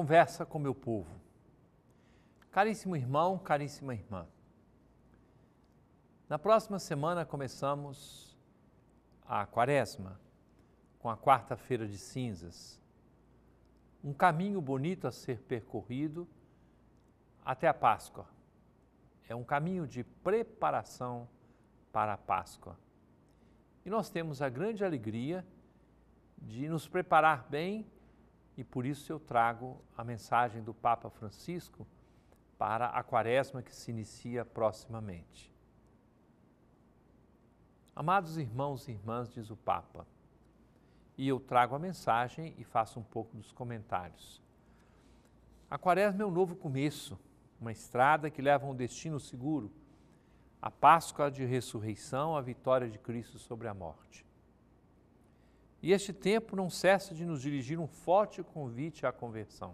conversa com meu povo. Caríssimo irmão, caríssima irmã, na próxima semana começamos a quaresma, com a quarta-feira de cinzas. Um caminho bonito a ser percorrido até a Páscoa. É um caminho de preparação para a Páscoa. E nós temos a grande alegria de nos preparar bem e por isso eu trago a mensagem do Papa Francisco para a quaresma que se inicia proximamente. Amados irmãos e irmãs, diz o Papa, e eu trago a mensagem e faço um pouco dos comentários. A quaresma é um novo começo, uma estrada que leva a um destino seguro, a Páscoa de ressurreição, a vitória de Cristo sobre a morte. E este tempo não cessa de nos dirigir um forte convite à conversão.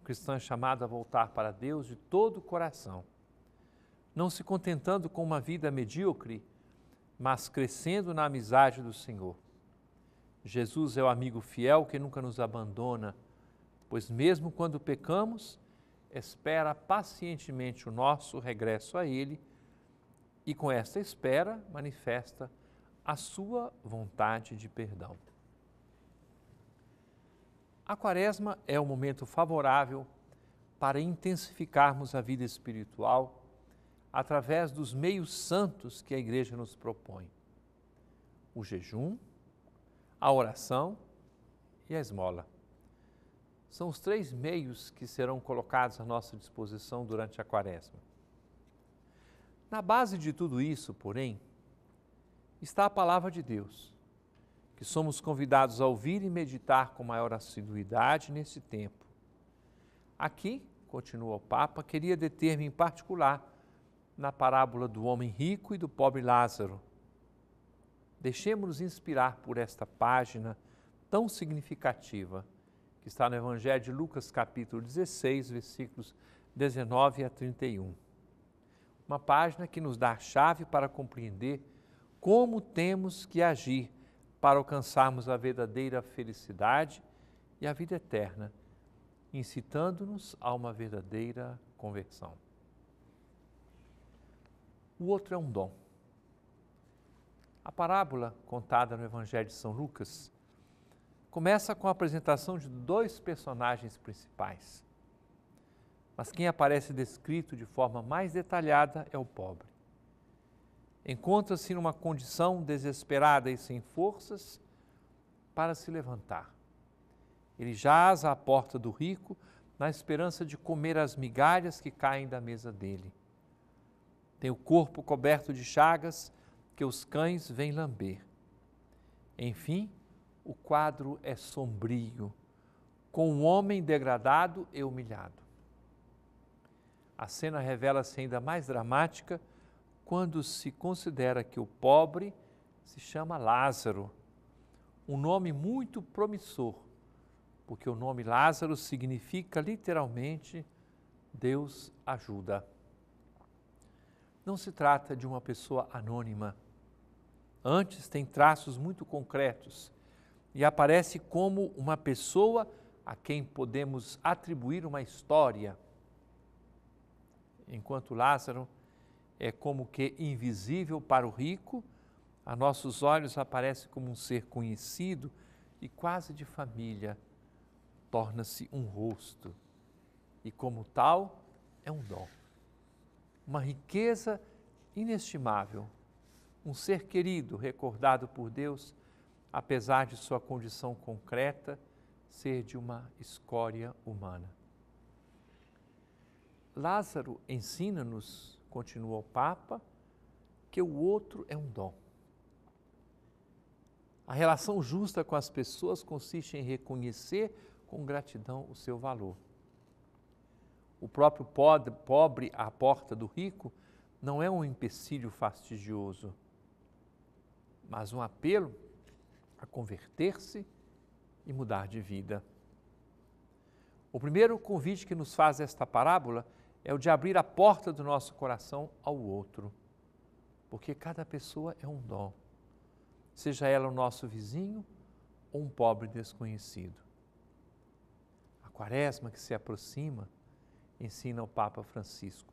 O cristão é chamado a voltar para Deus de todo o coração, não se contentando com uma vida medíocre, mas crescendo na amizade do Senhor. Jesus é o amigo fiel que nunca nos abandona, pois mesmo quando pecamos, espera pacientemente o nosso regresso a Ele e com esta espera manifesta a sua vontade de perdão. A quaresma é o um momento favorável para intensificarmos a vida espiritual através dos meios santos que a igreja nos propõe: o jejum, a oração e a esmola. São os três meios que serão colocados à nossa disposição durante a quaresma. Na base de tudo isso, porém, está a palavra de Deus, que somos convidados a ouvir e meditar com maior assiduidade nesse tempo. Aqui, continua o Papa, queria deter-me em particular na parábola do homem rico e do pobre Lázaro. Deixemos-nos inspirar por esta página tão significativa, que está no Evangelho de Lucas, capítulo 16, versículos 19 a 31. Uma página que nos dá a chave para compreender como temos que agir para alcançarmos a verdadeira felicidade e a vida eterna, incitando-nos a uma verdadeira conversão. O outro é um dom. A parábola contada no Evangelho de São Lucas começa com a apresentação de dois personagens principais. Mas quem aparece descrito de forma mais detalhada é o pobre encontra-se numa condição desesperada e sem forças para se levantar. Ele jaz à porta do rico na esperança de comer as migalhas que caem da mesa dele. Tem o corpo coberto de chagas que os cães vêm lamber. Enfim, o quadro é sombrio, com um homem degradado e humilhado. A cena revela-se ainda mais dramática quando se considera que o pobre se chama Lázaro, um nome muito promissor, porque o nome Lázaro significa literalmente Deus ajuda. Não se trata de uma pessoa anônima. Antes tem traços muito concretos e aparece como uma pessoa a quem podemos atribuir uma história. Enquanto Lázaro é como que invisível para o rico, a nossos olhos aparece como um ser conhecido e quase de família, torna-se um rosto e, como tal, é um dom. Uma riqueza inestimável, um ser querido recordado por Deus, apesar de sua condição concreta ser de uma escória humana. Lázaro ensina-nos continua o Papa, que o outro é um dom. A relação justa com as pessoas consiste em reconhecer com gratidão o seu valor. O próprio pobre à porta do rico não é um empecilho fastidioso, mas um apelo a converter-se e mudar de vida. O primeiro convite que nos faz esta parábola é o de abrir a porta do nosso coração ao outro, porque cada pessoa é um dom, seja ela o nosso vizinho ou um pobre desconhecido. A quaresma que se aproxima, ensina o Papa Francisco,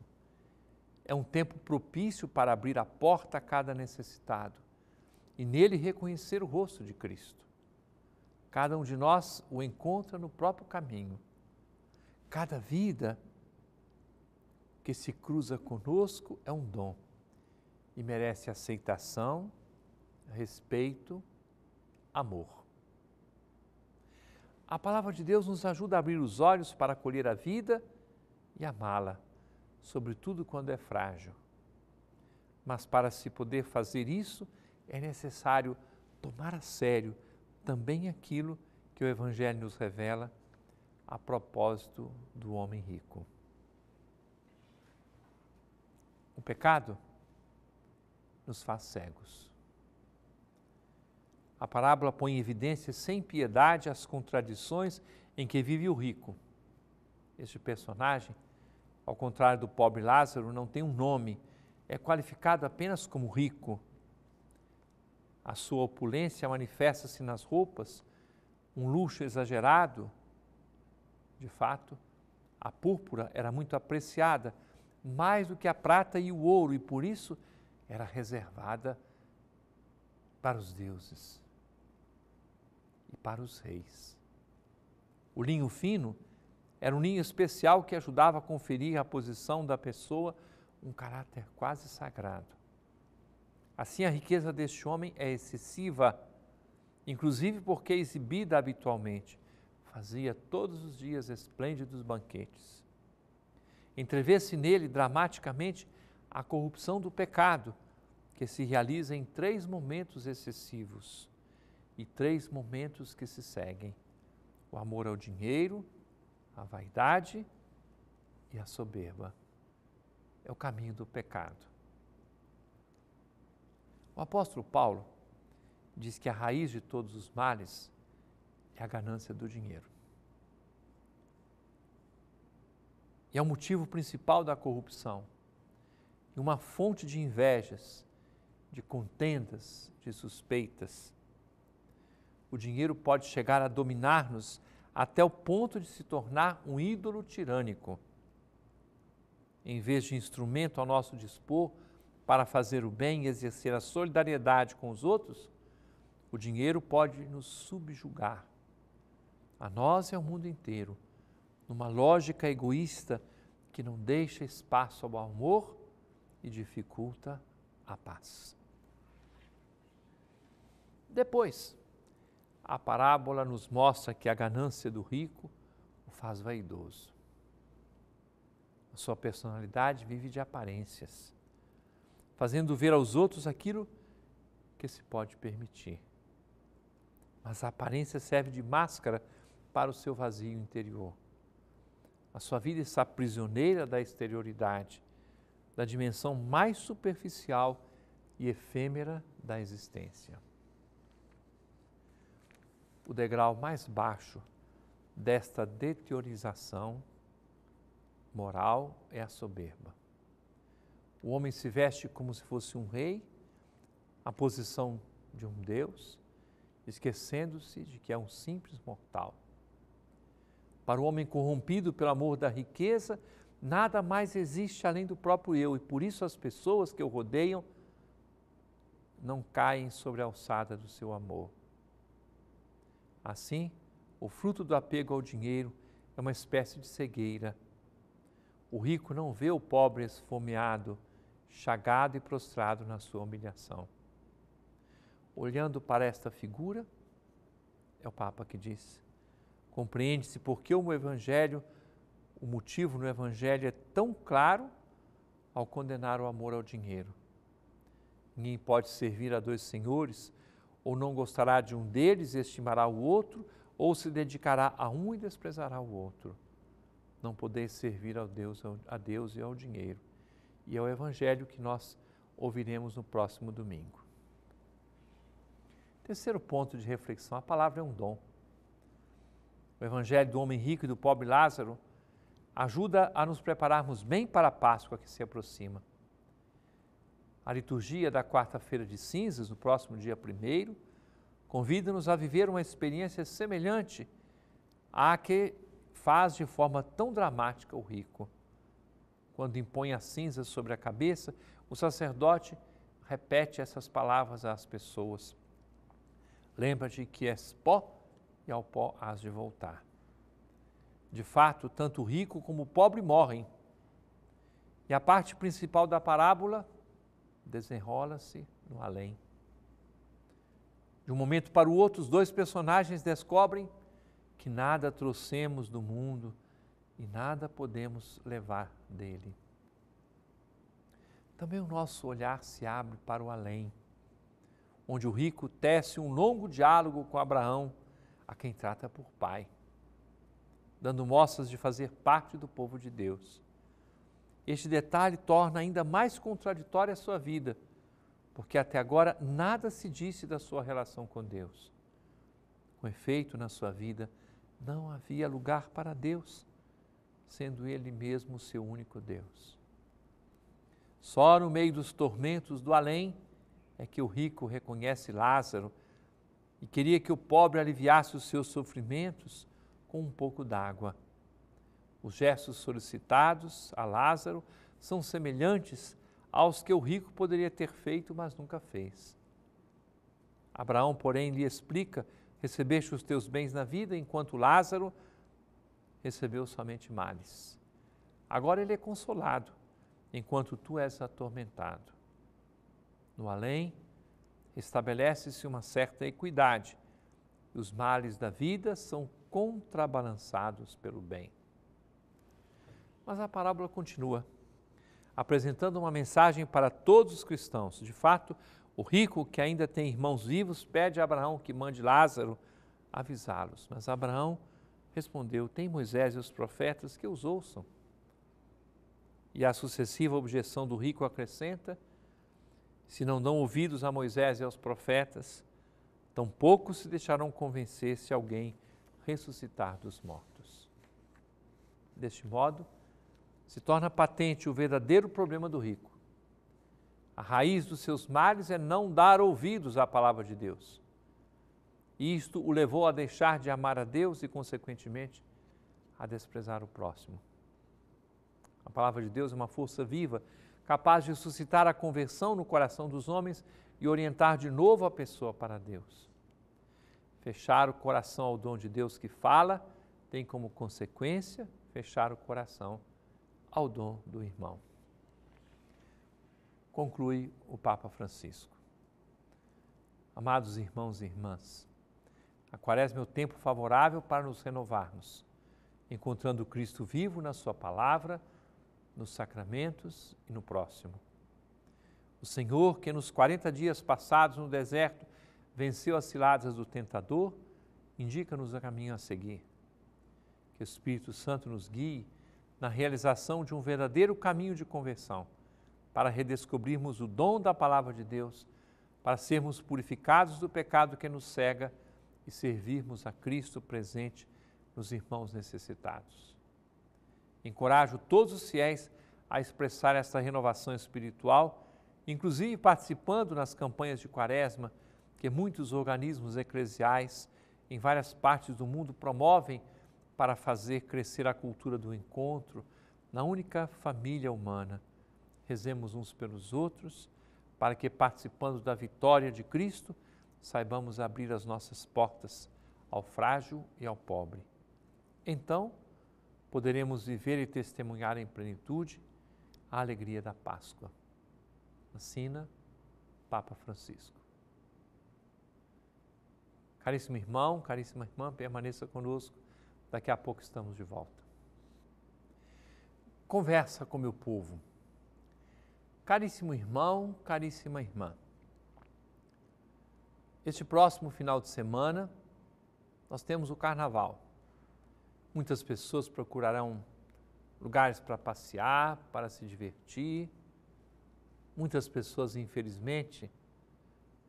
é um tempo propício para abrir a porta a cada necessitado e nele reconhecer o rosto de Cristo. Cada um de nós o encontra no próprio caminho. Cada vida que se cruza conosco é um dom e merece aceitação, respeito, amor. A palavra de Deus nos ajuda a abrir os olhos para acolher a vida e amá-la, sobretudo quando é frágil. Mas para se poder fazer isso, é necessário tomar a sério também aquilo que o Evangelho nos revela a propósito do homem rico. pecado nos faz cegos. A parábola põe em evidência sem piedade as contradições em que vive o rico. Este personagem, ao contrário do pobre Lázaro, não tem um nome, é qualificado apenas como rico. A sua opulência manifesta-se nas roupas, um luxo exagerado. De fato, a púrpura era muito apreciada, mais do que a prata e o ouro, e por isso era reservada para os deuses e para os reis. O linho fino era um linho especial que ajudava a conferir à posição da pessoa um caráter quase sagrado. Assim, a riqueza deste homem é excessiva, inclusive porque é exibida habitualmente. Fazia todos os dias esplêndidos banquetes. Entrevê-se nele dramaticamente a corrupção do pecado, que se realiza em três momentos excessivos e três momentos que se seguem: o amor ao dinheiro, a vaidade e a soberba. É o caminho do pecado. O apóstolo Paulo diz que a raiz de todos os males é a ganância do dinheiro. E é o motivo principal da corrupção. E uma fonte de invejas, de contendas, de suspeitas. O dinheiro pode chegar a dominar-nos até o ponto de se tornar um ídolo tirânico. Em vez de instrumento ao nosso dispor para fazer o bem e exercer a solidariedade com os outros, o dinheiro pode nos subjugar. A nós e ao mundo inteiro numa lógica egoísta que não deixa espaço ao amor e dificulta a paz. Depois, a parábola nos mostra que a ganância do rico o faz vaidoso. A sua personalidade vive de aparências, fazendo ver aos outros aquilo que se pode permitir. Mas a aparência serve de máscara para o seu vazio interior. A sua vida está prisioneira da exterioridade, da dimensão mais superficial e efêmera da existência. O degrau mais baixo desta deteriorização moral é a soberba. O homem se veste como se fosse um rei, a posição de um deus, esquecendo-se de que é um simples mortal. Para o homem corrompido pelo amor da riqueza, nada mais existe além do próprio eu, e por isso as pessoas que o rodeiam não caem sobre a alçada do seu amor. Assim, o fruto do apego ao dinheiro é uma espécie de cegueira. O rico não vê o pobre esfomeado, chagado e prostrado na sua humilhação. Olhando para esta figura, é o Papa que diz: Compreende-se porque o Evangelho, o motivo no Evangelho é tão claro ao condenar o amor ao dinheiro. Ninguém pode servir a dois senhores, ou não gostará de um deles e estimará o outro, ou se dedicará a um e desprezará o outro. Não poder servir a Deus, a Deus e ao dinheiro. E é o Evangelho que nós ouviremos no próximo domingo. Terceiro ponto de reflexão: a palavra é um dom o Evangelho do homem rico e do pobre Lázaro, ajuda a nos prepararmos bem para a Páscoa que se aproxima. A liturgia da quarta-feira de cinzas, no próximo dia primeiro, convida-nos a viver uma experiência semelhante à que faz de forma tão dramática o rico. Quando impõe as cinzas sobre a cabeça, o sacerdote repete essas palavras às pessoas. Lembra-te que és pó e ao pó hás de voltar. De fato, tanto o rico como o pobre morrem. E a parte principal da parábola desenrola-se no além. De um momento para o outro, os dois personagens descobrem que nada trouxemos do mundo e nada podemos levar dele. Também o nosso olhar se abre para o além, onde o rico tece um longo diálogo com Abraão a quem trata por pai, dando mostras de fazer parte do povo de Deus. Este detalhe torna ainda mais contraditória a sua vida, porque até agora nada se disse da sua relação com Deus. Com efeito, na sua vida não havia lugar para Deus, sendo Ele mesmo o seu único Deus. Só no meio dos tormentos do além é que o rico reconhece Lázaro e queria que o pobre aliviasse os seus sofrimentos com um pouco d'água. Os gestos solicitados a Lázaro são semelhantes aos que o rico poderia ter feito, mas nunca fez. Abraão, porém, lhe explica: recebeste os teus bens na vida, enquanto Lázaro recebeu somente males. Agora ele é consolado, enquanto tu és atormentado. No além, estabelece-se uma certa equidade. Os males da vida são contrabalançados pelo bem. Mas a parábola continua, apresentando uma mensagem para todos os cristãos. De fato, o rico que ainda tem irmãos vivos pede a Abraão que mande Lázaro avisá-los. Mas Abraão respondeu: Tem Moisés e os profetas que os ouçam. E a sucessiva objeção do rico acrescenta: se não dão ouvidos a Moisés e aos profetas, tampouco se deixarão convencer se alguém ressuscitar dos mortos. Deste modo, se torna patente o verdadeiro problema do rico. A raiz dos seus males é não dar ouvidos à palavra de Deus. isto o levou a deixar de amar a Deus e, consequentemente, a desprezar o próximo. A palavra de Deus é uma força viva capaz de suscitar a conversão no coração dos homens e orientar de novo a pessoa para Deus. Fechar o coração ao dom de Deus que fala tem como consequência fechar o coração ao dom do irmão. Conclui o Papa Francisco. Amados irmãos e irmãs, a quaresma é o tempo favorável para nos renovarmos, encontrando Cristo vivo na Sua palavra nos sacramentos e no próximo. O Senhor, que nos 40 dias passados no deserto venceu as ciladas do tentador, indica-nos o caminho a seguir. Que o Espírito Santo nos guie na realização de um verdadeiro caminho de conversão, para redescobrirmos o dom da palavra de Deus, para sermos purificados do pecado que nos cega e servirmos a Cristo presente nos irmãos necessitados. Encorajo todos os fiéis a expressar essa renovação espiritual, inclusive participando nas campanhas de quaresma que muitos organismos eclesiais em várias partes do mundo promovem para fazer crescer a cultura do encontro na única família humana. Rezemos uns pelos outros, para que, participando da vitória de Cristo, saibamos abrir as nossas portas ao frágil e ao pobre. Então, poderemos viver e testemunhar em plenitude a alegria da Páscoa. Assina, Papa Francisco. Caríssimo irmão, caríssima irmã, permaneça conosco. Daqui a pouco estamos de volta. Conversa com meu povo. Caríssimo irmão, caríssima irmã. Este próximo final de semana, nós temos o Carnaval. Muitas pessoas procurarão lugares para passear, para se divertir. Muitas pessoas, infelizmente,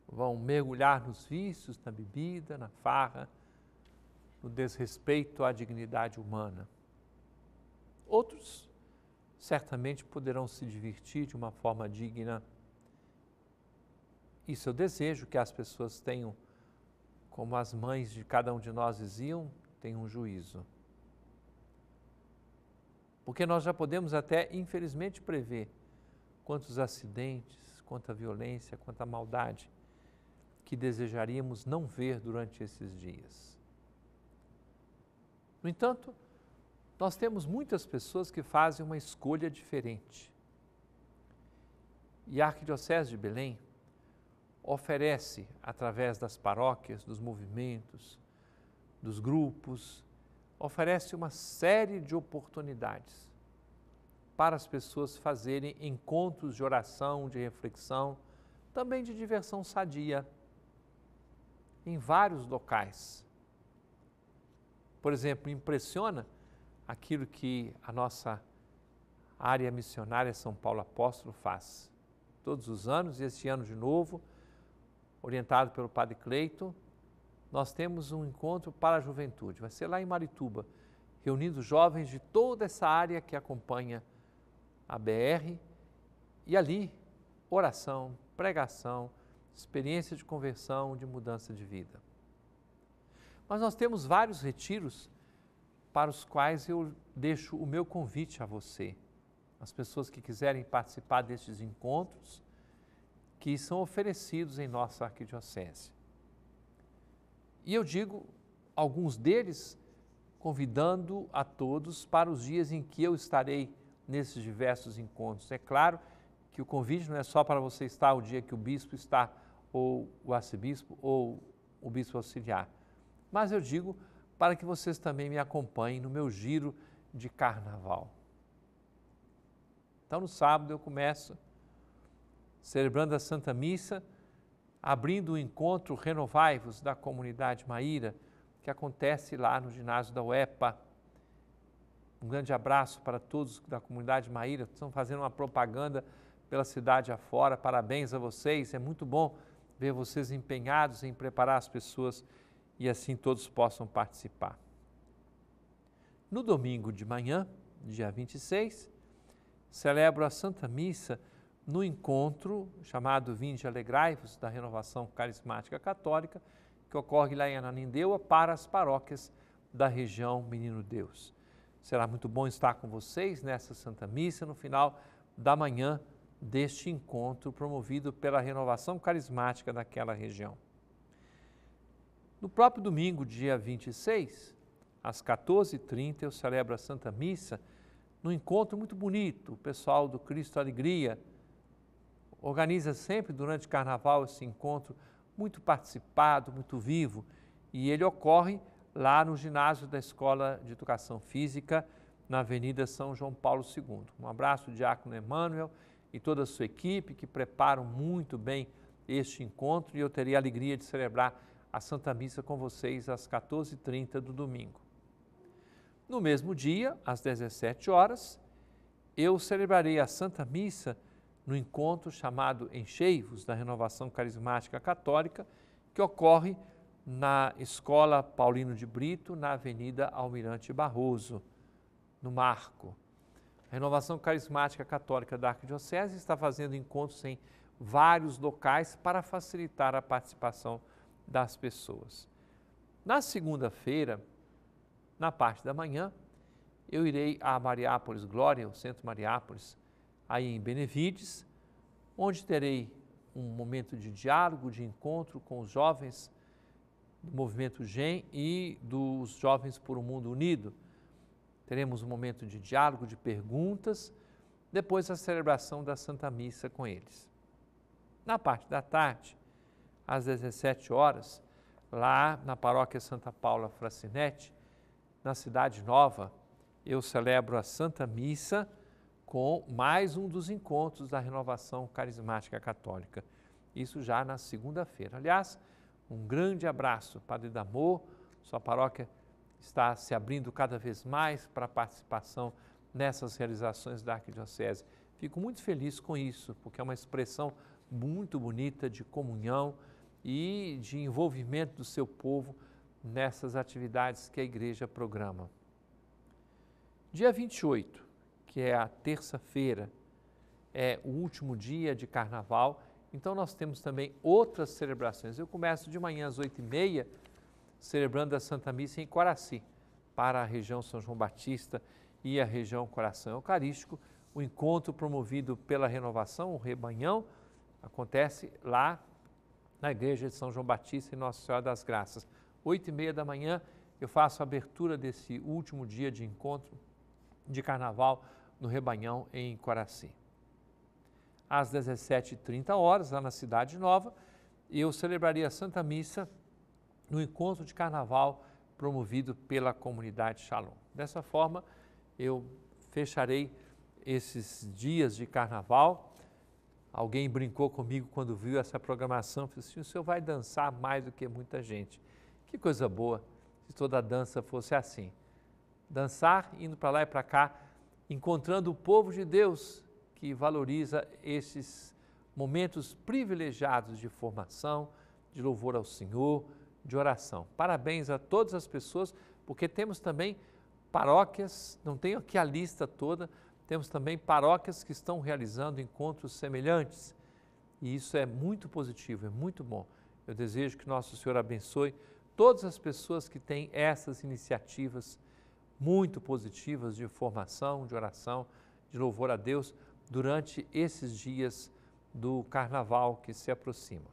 vão mergulhar nos vícios, na bebida, na farra, no desrespeito à dignidade humana. Outros certamente poderão se divertir de uma forma digna. Isso eu desejo que as pessoas tenham, como as mães de cada um de nós diziam, tenham um juízo. Porque nós já podemos até, infelizmente, prever quantos acidentes, quanta violência, quanta maldade que desejaríamos não ver durante esses dias. No entanto, nós temos muitas pessoas que fazem uma escolha diferente. E a Arquidiocese de Belém oferece, através das paróquias, dos movimentos, dos grupos, oferece uma série de oportunidades para as pessoas fazerem encontros de oração, de reflexão, também de diversão sadia, em vários locais. Por exemplo, impressiona aquilo que a nossa área missionária São Paulo Apóstolo faz. Todos os anos, e este ano de novo, orientado pelo Padre Cleito, nós temos um encontro para a juventude. Vai ser lá em Marituba, reunindo jovens de toda essa área que acompanha a BR. E ali, oração, pregação, experiência de conversão, de mudança de vida. Mas nós temos vários retiros para os quais eu deixo o meu convite a você. As pessoas que quiserem participar destes encontros que são oferecidos em nossa arquidiocese. E eu digo alguns deles, convidando a todos para os dias em que eu estarei nesses diversos encontros. É claro que o convite não é só para você estar o dia que o bispo está, ou o arcebispo, ou o bispo auxiliar, mas eu digo para que vocês também me acompanhem no meu giro de carnaval. Então, no sábado, eu começo celebrando a Santa Missa abrindo o encontro Renovai-vos da comunidade Maíra, que acontece lá no ginásio da UEPA. Um grande abraço para todos da comunidade Maíra, que estão fazendo uma propaganda pela cidade afora. Parabéns a vocês, é muito bom ver vocês empenhados em preparar as pessoas e assim todos possam participar. No domingo de manhã, dia 26, celebro a Santa Missa no encontro chamado Vinde Alegrai-vos da Renovação Carismática Católica, que ocorre lá em Ananindeua para as paróquias da região Menino Deus. Será muito bom estar com vocês nessa Santa Missa no final da manhã deste encontro promovido pela Renovação Carismática daquela região. No próprio domingo, dia 26, às 14h30, eu celebro a Santa Missa num encontro muito bonito, o pessoal do Cristo Alegria, organiza sempre durante o carnaval esse encontro muito participado, muito vivo, e ele ocorre lá no ginásio da Escola de Educação Física, na Avenida São João Paulo II. Um abraço, Diácono Emmanuel e toda a sua equipe que preparam muito bem este encontro e eu terei a alegria de celebrar a Santa Missa com vocês às 14h30 do domingo. No mesmo dia, às 17 horas, eu celebrarei a Santa Missa no encontro chamado Encheivos da Renovação Carismática Católica, que ocorre na Escola Paulino de Brito, na Avenida Almirante Barroso, no Marco. A Renovação Carismática Católica da Arquidiocese está fazendo encontros em vários locais para facilitar a participação das pessoas. Na segunda-feira, na parte da manhã, eu irei a Mariápolis Glória, o Centro Mariápolis, aí em Benevides, onde terei um momento de diálogo, de encontro com os jovens do movimento GEM e dos jovens por um mundo unido. Teremos um momento de diálogo, de perguntas, depois a celebração da Santa Missa com eles. Na parte da tarde, às 17 horas, lá na paróquia Santa Paula Fracinete, na Cidade Nova, eu celebro a Santa Missa com mais um dos encontros da renovação carismática católica. Isso já na segunda-feira. Aliás, um grande abraço, Padre Damor. Sua paróquia está se abrindo cada vez mais para a participação nessas realizações da Arquidiocese. Fico muito feliz com isso, porque é uma expressão muito bonita de comunhão e de envolvimento do seu povo nessas atividades que a igreja programa. Dia 28, que é a terça-feira, é o último dia de carnaval. Então nós temos também outras celebrações. Eu começo de manhã às oito e meia, celebrando a Santa Missa em Coraci, para a região São João Batista e a região Coração Eucarístico. O encontro promovido pela Renovação, o Rebanhão, acontece lá na Igreja de São João Batista e Nossa Senhora das Graças. Oito e meia da manhã eu faço a abertura desse último dia de encontro de carnaval no Rebanhão, em Quaraci. Às 17h30, horas, lá na Cidade Nova, eu celebrarei a Santa Missa no encontro de carnaval promovido pela comunidade Shalom. Dessa forma, eu fecharei esses dias de carnaval. Alguém brincou comigo quando viu essa programação, disse assim, o senhor vai dançar mais do que muita gente. Que coisa boa se toda dança fosse assim. Dançar indo para lá e para cá encontrando o povo de Deus que valoriza esses momentos privilegiados de formação, de louvor ao Senhor, de oração. Parabéns a todas as pessoas, porque temos também paróquias, não tenho aqui a lista toda, temos também paróquias que estão realizando encontros semelhantes. E isso é muito positivo, é muito bom. Eu desejo que nosso Senhor abençoe todas as pessoas que têm essas iniciativas muito positivas de formação, de oração, de louvor a Deus durante esses dias do carnaval que se aproxima.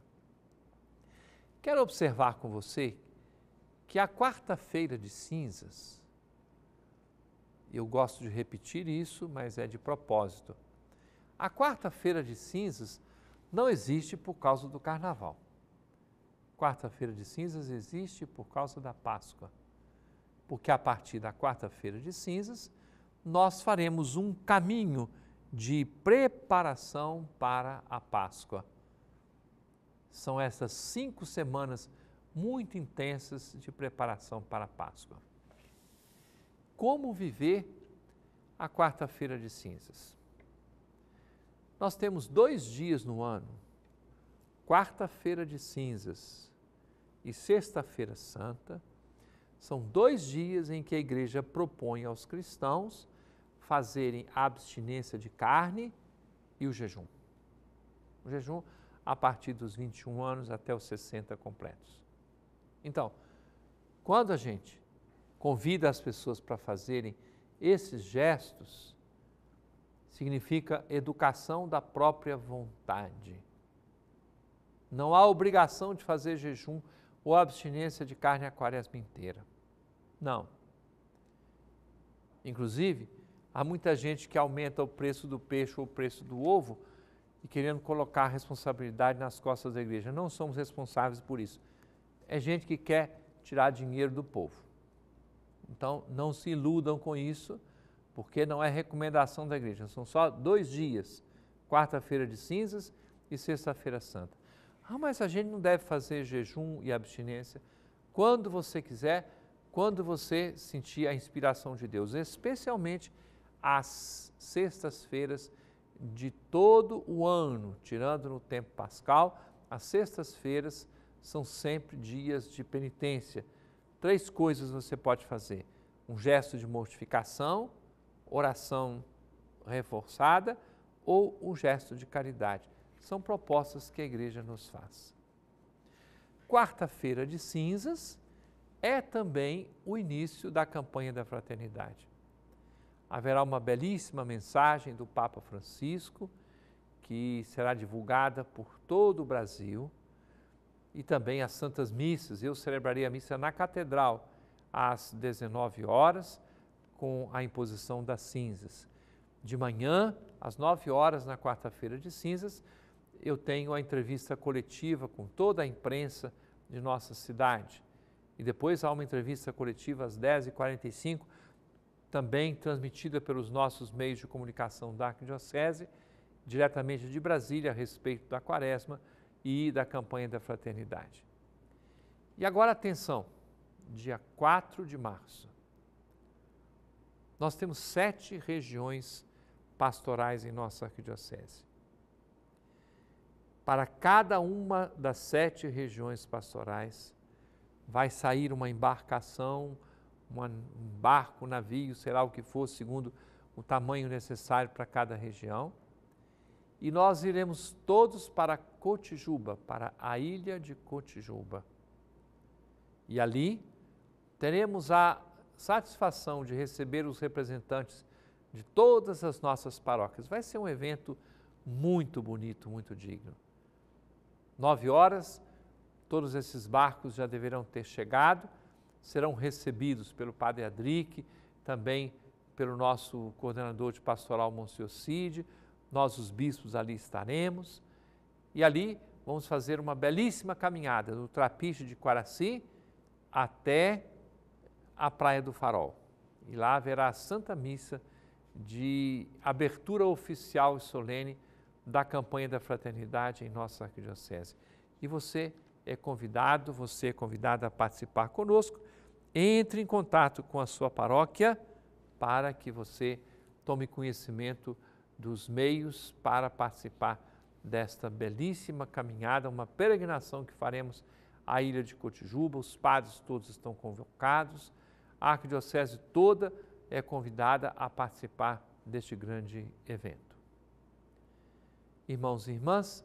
Quero observar com você que a quarta-feira de cinzas, eu gosto de repetir isso, mas é de propósito. A quarta-feira de cinzas não existe por causa do carnaval. Quarta-feira de cinzas existe por causa da Páscoa porque a partir da quarta-feira de cinzas, nós faremos um caminho de preparação para a Páscoa. São essas cinco semanas muito intensas de preparação para a Páscoa. Como viver a quarta-feira de cinzas? Nós temos dois dias no ano, quarta-feira de cinzas e sexta-feira santa são dois dias em que a igreja propõe aos cristãos fazerem a abstinência de carne e o jejum. O jejum a partir dos 21 anos até os 60 completos. Então, quando a gente convida as pessoas para fazerem esses gestos, significa educação da própria vontade. Não há obrigação de fazer jejum ou abstinência de carne a quaresma inteira. Não. Inclusive, há muita gente que aumenta o preço do peixe ou o preço do ovo e querendo colocar a responsabilidade nas costas da igreja. Não somos responsáveis por isso. É gente que quer tirar dinheiro do povo. Então, não se iludam com isso, porque não é recomendação da igreja. São só dois dias: quarta-feira de cinzas e sexta-feira santa. Ah, mas a gente não deve fazer jejum e abstinência. Quando você quiser, quando você sentir a inspiração de Deus, especialmente às sextas-feiras de todo o ano, tirando no tempo pascal, as sextas-feiras são sempre dias de penitência. Três coisas você pode fazer: um gesto de mortificação, oração reforçada ou um gesto de caridade. São propostas que a igreja nos faz. Quarta-feira de cinzas é também o início da campanha da fraternidade. Haverá uma belíssima mensagem do Papa Francisco, que será divulgada por todo o Brasil, e também as Santas Missas. Eu celebrarei a missa na Catedral às 19 horas, com a imposição das cinzas. De manhã, às 9 horas, na quarta-feira de cinzas, eu tenho a entrevista coletiva com toda a imprensa de nossa cidade. E depois há uma entrevista coletiva às 10h45, também transmitida pelos nossos meios de comunicação da Arquidiocese, diretamente de Brasília, a respeito da quaresma e da campanha da fraternidade. E agora atenção, dia 4 de março. Nós temos sete regiões pastorais em nossa arquidiocese. Para cada uma das sete regiões pastorais, vai sair uma embarcação, uma, um barco, um navio, será o que for, segundo o tamanho necessário para cada região. E nós iremos todos para Cotijuba, para a ilha de Cotijuba. E ali teremos a satisfação de receber os representantes de todas as nossas paróquias. Vai ser um evento muito bonito, muito digno. Nove horas, Todos esses barcos já deverão ter chegado, serão recebidos pelo padre Adrique, também pelo nosso coordenador de pastoral, Monsenhor Cid, nós os bispos ali estaremos, e ali vamos fazer uma belíssima caminhada do Trapiche de Quaraci até a Praia do Farol. E lá haverá a Santa Missa de abertura oficial e solene da campanha da fraternidade em nossa arquidiocese. E você é convidado, você é convidado a participar conosco. Entre em contato com a sua paróquia para que você tome conhecimento dos meios para participar desta belíssima caminhada, uma peregrinação que faremos à Ilha de Cotijuba. Os padres todos estão convocados, a arquidiocese toda é convidada a participar deste grande evento. Irmãos e irmãs,